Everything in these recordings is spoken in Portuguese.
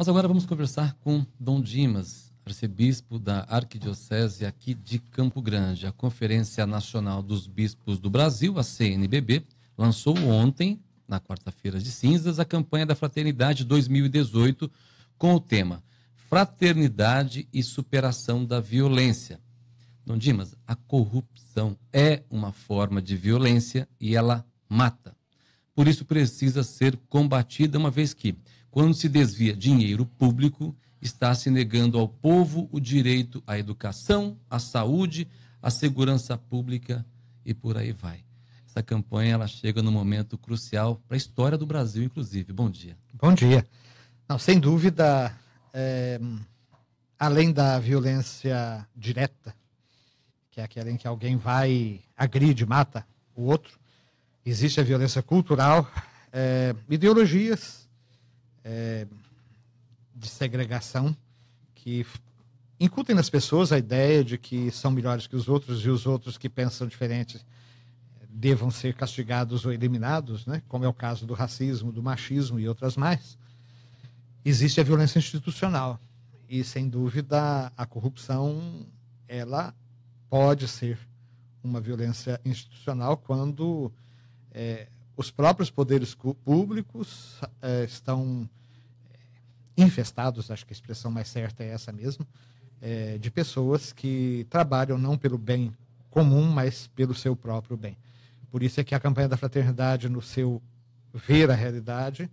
Mas agora vamos conversar com Dom Dimas, arcebispo da Arquidiocese aqui de Campo Grande. A Conferência Nacional dos Bispos do Brasil, a CNBB, lançou ontem, na quarta-feira de cinzas, a campanha da Fraternidade 2018 com o tema Fraternidade e Superação da Violência. Dom Dimas, a corrupção é uma forma de violência e ela mata. Por isso precisa ser combatida, uma vez que, quando se desvia dinheiro público, está se negando ao povo o direito à educação, à saúde, à segurança pública e por aí vai. Essa campanha ela chega num momento crucial para a história do Brasil, inclusive. Bom dia. Bom dia. Não, sem dúvida, é, além da violência direta, que é aquela em que alguém vai, agride, mata o outro, existe a violência cultural, é, ideologias é, de segregação que incutem nas pessoas a ideia de que são melhores que os outros e os outros que pensam diferente devam ser castigados ou eliminados, né? como é o caso do racismo, do machismo e outras mais. Existe a violência institucional e, sem dúvida, a corrupção ela pode ser uma violência institucional quando é, os próprios poderes públicos é, estão é, infestados, acho que a expressão mais certa é essa mesmo, é, de pessoas que trabalham não pelo bem comum, mas pelo seu próprio bem. Por isso é que a campanha da fraternidade, no seu ver a realidade,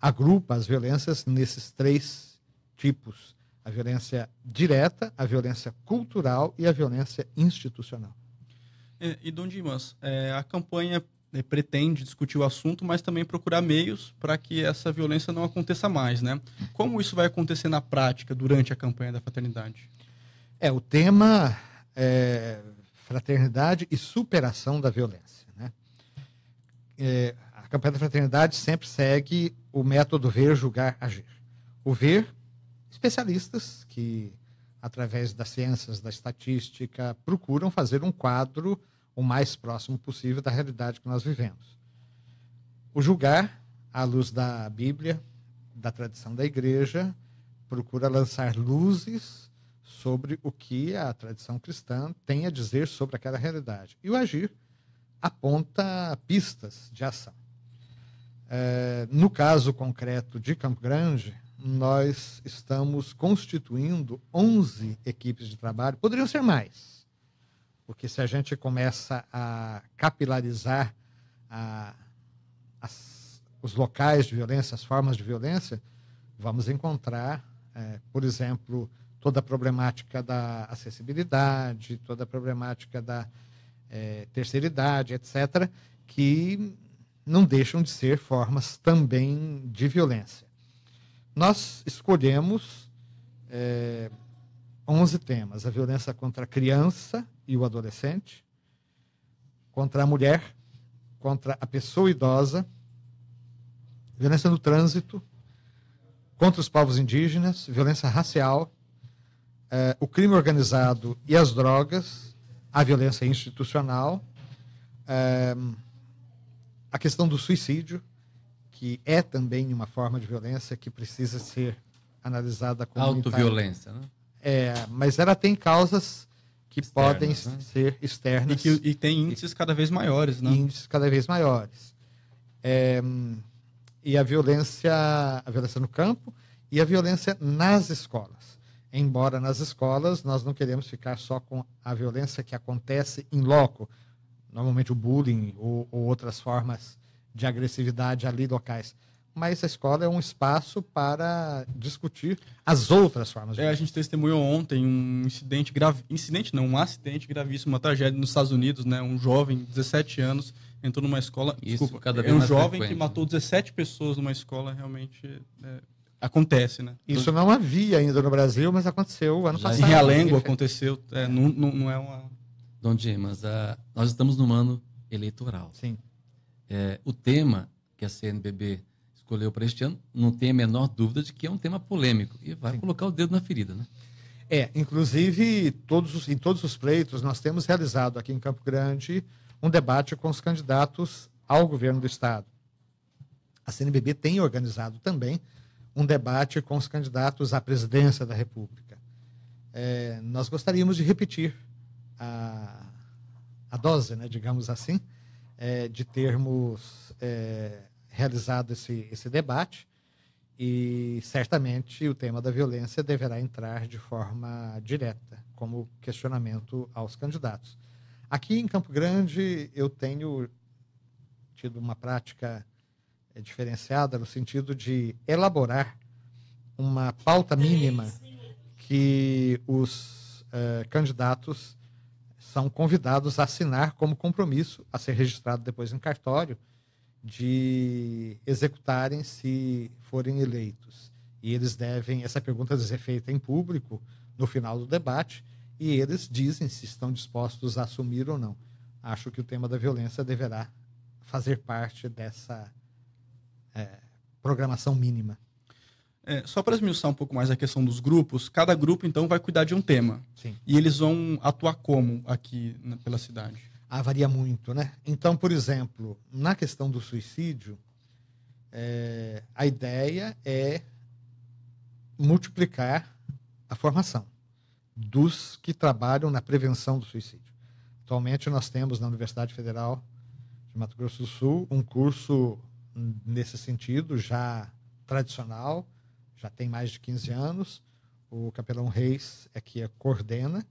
agrupa as violências nesses três tipos: a violência direta, a violência cultural e a violência institucional. É, e, Dom Dimas, é, a campanha né, pretende discutir o assunto, mas também procurar meios para que essa violência não aconteça mais, né? Como isso vai acontecer na prática durante a campanha da fraternidade? É o tema é, fraternidade e superação da violência, né? É, a campanha da fraternidade sempre segue o método ver, julgar, agir. O ver, especialistas que através das ciências da estatística procuram fazer um quadro o mais próximo possível da realidade que nós vivemos. O julgar, à luz da Bíblia, da tradição da igreja, procura lançar luzes sobre o que a tradição cristã tem a dizer sobre aquela realidade. E o agir aponta pistas de ação. É, no caso concreto de Campo Grande, nós estamos constituindo 11 equipes de trabalho, poderiam ser mais, porque se a gente começa a capilarizar a, as, os locais de violência, as formas de violência, vamos encontrar, é, por exemplo, toda a problemática da acessibilidade, toda a problemática da é, terceira idade, etc., que não deixam de ser formas também de violência. Nós escolhemos é, 11 temas: a violência contra a criança, e o adolescente, contra a mulher, contra a pessoa idosa, violência no trânsito, contra os povos indígenas, violência racial, eh, o crime organizado e as drogas, a violência institucional, eh, a questão do suicídio, que é também uma forma de violência que precisa ser analisada como. Autoviolência, né? É, mas ela tem causas que externas, podem né? ser externas. E, que, e tem índices e, cada vez maiores, né? Índices cada vez maiores. É, e a violência, a violência no campo e a violência nas escolas. Embora nas escolas nós não queremos ficar só com a violência que acontece em loco, normalmente o bullying ou, ou outras formas de agressividade ali locais mas a escola é um espaço para discutir as é, outras formas de é, A gente testemunhou ontem um incidente grave, incidente não, um acidente gravíssimo, uma tragédia nos Estados Unidos, né? Um jovem, 17 anos, entrou numa escola, Isso, desculpa, cada vez é um jovem que né? matou 17 pessoas numa escola, realmente é, acontece, né? Isso não havia é ainda no Brasil, mas aconteceu ano Já passado. Em Realengo aconteceu, é, não, não, não, é uma... Dom Dimas, a, nós estamos num ano eleitoral. Sim. É, o tema que a CNBB escolheu para este ano, não tem a menor dúvida de que é um tema polêmico e vai Sim. colocar o dedo na ferida, né? É, inclusive todos os, em todos os pleitos nós temos realizado aqui em Campo Grande um debate com os candidatos ao governo do estado. A CNBB tem organizado também um debate com os candidatos à presidência da República. É, nós gostaríamos de repetir a, a dose, né, digamos assim, é, de termos é, realizado esse, esse debate e certamente o tema da violência deverá entrar de forma direta como questionamento aos candidatos. Aqui em Campo Grande eu tenho tido uma prática eh, diferenciada no sentido de elaborar uma pauta mínima que os uh, candidatos são convidados a assinar como compromisso a ser registrado depois em cartório de executarem se forem eleitos. E eles devem, essa pergunta deve ser feita em público no final do debate, e eles dizem se estão dispostos a assumir ou não. Acho que o tema da violência deverá fazer parte dessa é, programação mínima. É, só para esmiuçar um pouco mais a questão dos grupos, cada grupo então vai cuidar de um tema. Sim. E eles vão atuar como aqui na, pela cidade? ah, varia muito, né? Então, por exemplo, na questão do suicídio, é, a ideia é multiplicar a formação dos que trabalham na prevenção do suicídio. Atualmente, nós temos na Universidade Federal de Mato Grosso do Sul um curso nesse sentido, já tradicional, já tem mais de 15 anos. O capelão Reis é que coordena,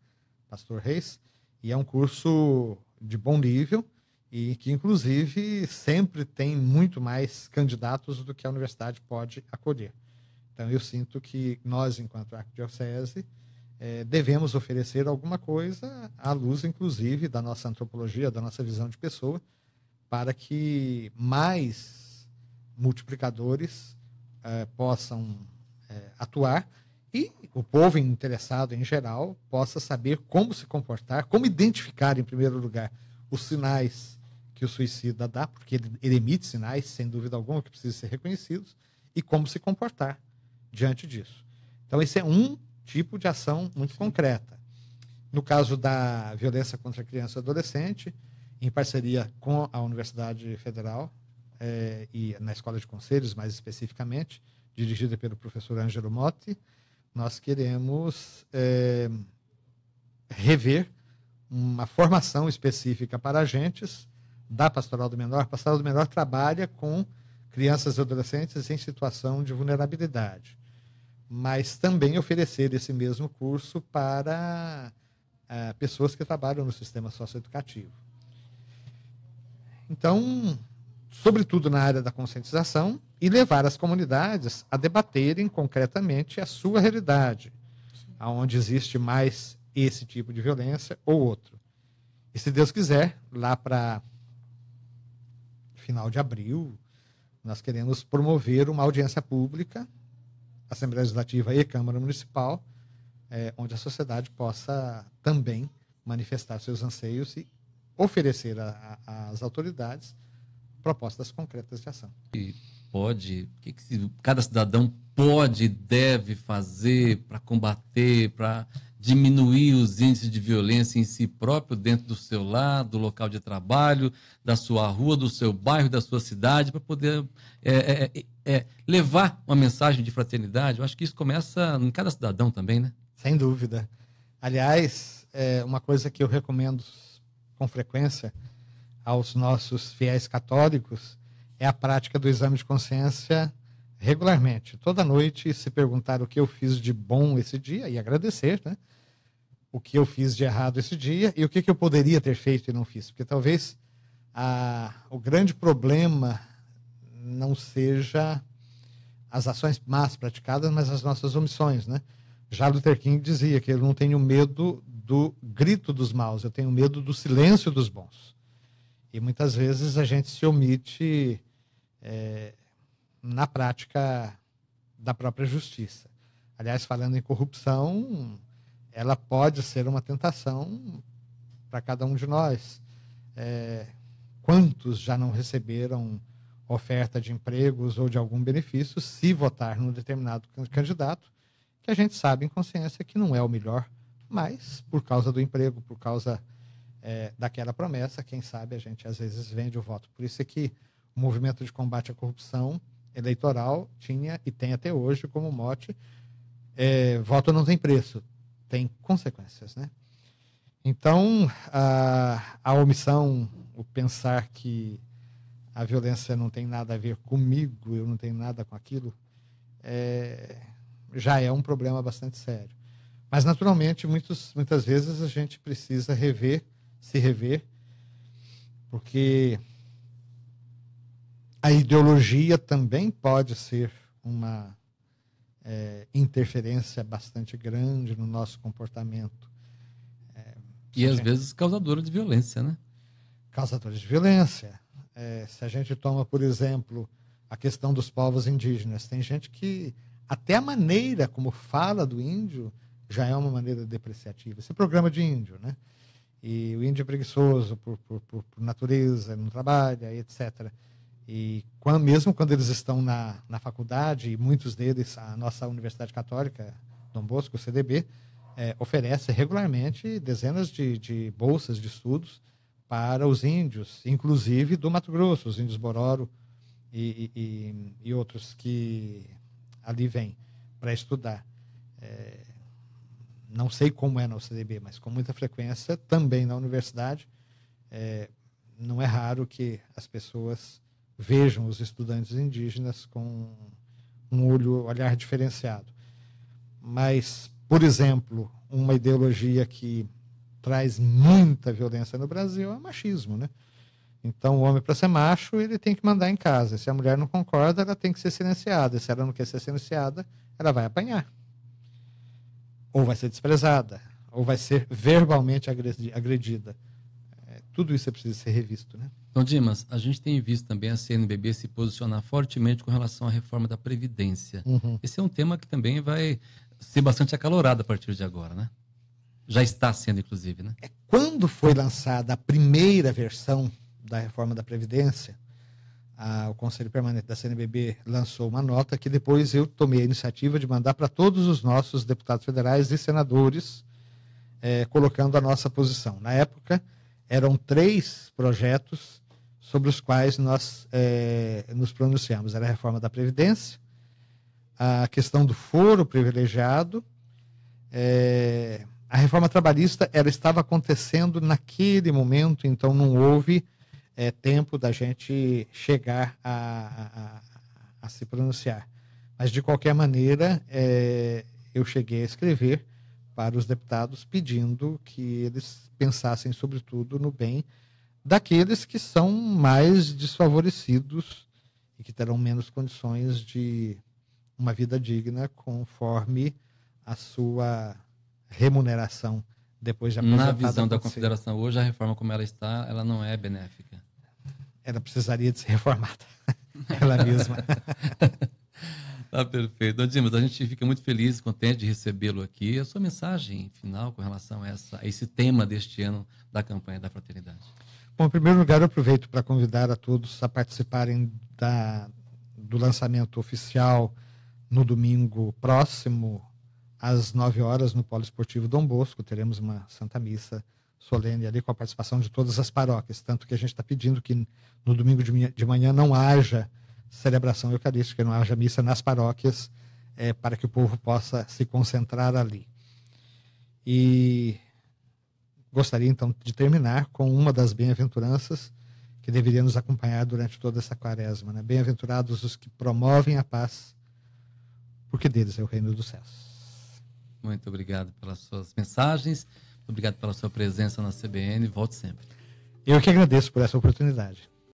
pastor Reis, e é um curso de bom nível e que, inclusive, sempre tem muito mais candidatos do que a universidade pode acolher. Então, eu sinto que nós, enquanto arquidiocese, é, devemos oferecer alguma coisa à luz, inclusive, da nossa antropologia, da nossa visão de pessoa, para que mais multiplicadores é, possam é, atuar e o povo interessado em geral possa saber como se comportar, como identificar, em primeiro lugar, os sinais que o suicida dá, porque ele, ele emite sinais, sem dúvida alguma, que precisam ser reconhecidos, e como se comportar diante disso. Então, esse é um tipo de ação muito Sim. concreta. No caso da violência contra criança e adolescente, em parceria com a Universidade Federal é, e na Escola de Conselhos, mais especificamente, dirigida pelo professor Ângelo Motti, nós queremos é, rever uma formação específica para agentes da Pastoral do Menor. A Pastoral do Menor trabalha com crianças e adolescentes em situação de vulnerabilidade, mas também oferecer esse mesmo curso para é, pessoas que trabalham no sistema socioeducativo. Então, sobretudo na área da conscientização, e levar as comunidades a debaterem concretamente a sua realidade, aonde existe mais esse tipo de violência ou outro. E se Deus quiser, lá para final de abril, nós queremos promover uma audiência pública, Assembleia Legislativa e Câmara Municipal, é, onde a sociedade possa também manifestar seus anseios e oferecer às autoridades propostas concretas de ação. E pode, o que, que cada cidadão pode e deve fazer para combater, para diminuir os índices de violência em si próprio, dentro do seu lar, do local de trabalho, da sua rua, do seu bairro, da sua cidade, para poder é, é, é, é, levar uma mensagem de fraternidade. Eu acho que isso começa em cada cidadão também, né? Sem dúvida. Aliás, é, uma coisa que eu recomendo com frequência aos nossos fiéis católicos é a prática do exame de consciência regularmente, toda noite, se perguntar o que eu fiz de bom esse dia e agradecer, né? O que eu fiz de errado esse dia e o que, que eu poderia ter feito e não fiz. Porque talvez a, o grande problema não seja as ações más praticadas, mas as nossas omissões, né? Já Luther King dizia que eu não tenho medo do grito dos maus, eu tenho medo do silêncio dos bons. E muitas vezes a gente se omite é, na prática da própria justiça. Aliás, falando em corrupção, ela pode ser uma tentação para cada um de nós. É, quantos já não receberam oferta de empregos ou de algum benefício se votar num determinado candidato, que a gente sabe em consciência que não é o melhor, mas por causa do emprego, por causa é, daquela promessa, quem sabe a gente às vezes vende o voto. Por isso é que o movimento de combate à corrupção eleitoral tinha e tem até hoje como mote é, voto não tem preço, tem consequências, né? Então, a, a omissão, o pensar que a violência não tem nada a ver comigo, eu não tenho nada com aquilo, é, já é um problema bastante sério. Mas, naturalmente, muitos, muitas vezes a gente precisa rever, se rever, porque a ideologia também pode ser uma é, interferência bastante grande no nosso comportamento. É, e às vezes causadora de violência, né? Causadora de violência. É, se a gente toma, por exemplo, a questão dos povos indígenas, tem gente que até a maneira como fala do índio já é uma maneira depreciativa. Esse é programa de índio, né? E o índio é preguiçoso por, por, por, por natureza, não trabalha, etc. E quando, mesmo quando eles estão na, na faculdade, e muitos deles, a nossa Universidade Católica Dom Bosco, o CDB, é, oferece regularmente dezenas de, de, bolsas de estudos para os índios, inclusive do Mato Grosso, os índios Bororo e, e, e outros que ali vêm para estudar. É, não sei como é na cdb mas com muita frequência também na universidade. É, não é raro que as pessoas vejam os estudantes indígenas com um olho, olhar diferenciado. Mas, por exemplo, uma ideologia que traz muita violência no Brasil é o machismo, né? Então, o homem, para ser macho, ele tem que mandar em casa. Se a mulher não concorda, ela tem que ser silenciada. E se ela não quer ser silenciada, ela vai apanhar. Ou vai ser desprezada, ou vai ser verbalmente agredida tudo isso é preciso ser revisto. Né? Então, Dimas, a gente tem visto também a CNBB se posicionar fortemente com relação à reforma da Previdência. Uhum. Esse é um tema que também vai ser bastante acalorado a partir de agora, né? Já está sendo, inclusive, né? É quando foi lançada a primeira versão da reforma da Previdência, a, o Conselho Permanente da CNBB lançou uma nota que depois eu tomei a iniciativa de mandar para todos os nossos deputados federais e senadores, é, colocando a nossa posição. Na época, eram três projetos sobre os quais nós é, nos pronunciamos. Era a reforma da Previdência, a questão do foro privilegiado, é, a reforma trabalhista ela estava acontecendo naquele momento, então não houve é, tempo da gente chegar a, a, a, se pronunciar. Mas, de qualquer maneira, é, eu cheguei a escrever para os deputados pedindo que eles pensassem, sobretudo, no bem daqueles que são mais desfavorecidos e que terão menos condições de uma vida digna conforme a sua remuneração depois de aposentada. Na visão da Confederação, hoje, a reforma como ela está, ela não é benéfica. Ela precisaria de ser reformada, ela mesma. Tá perfeito. Então, Dimas, a gente fica muito feliz e contente de recebê-lo aqui. A sua mensagem final com relação a, essa, a esse tema deste ano da campanha da fraternidade. Bom, em primeiro lugar, eu aproveito para convidar a todos a participarem da, do lançamento oficial no domingo próximo, às 9 horas, no Polo Esportivo Dom Bosco. Teremos uma Santa Missa solene ali com a participação de todas as paróquias. Tanto que a gente está pedindo que no domingo de manhã não haja celebração eucarística, não haja missa nas paróquias, é, para que o povo possa se concentrar ali. E gostaria então de terminar com uma das bem-aventuranças que deveria nos acompanhar durante toda essa quaresma. Né? Bem-aventurados os que promovem a paz, porque deles é o reino dos céus. Muito obrigado pelas suas mensagens, obrigado pela sua presença na CBN. Volte sempre. Eu que agradeço por essa oportunidade.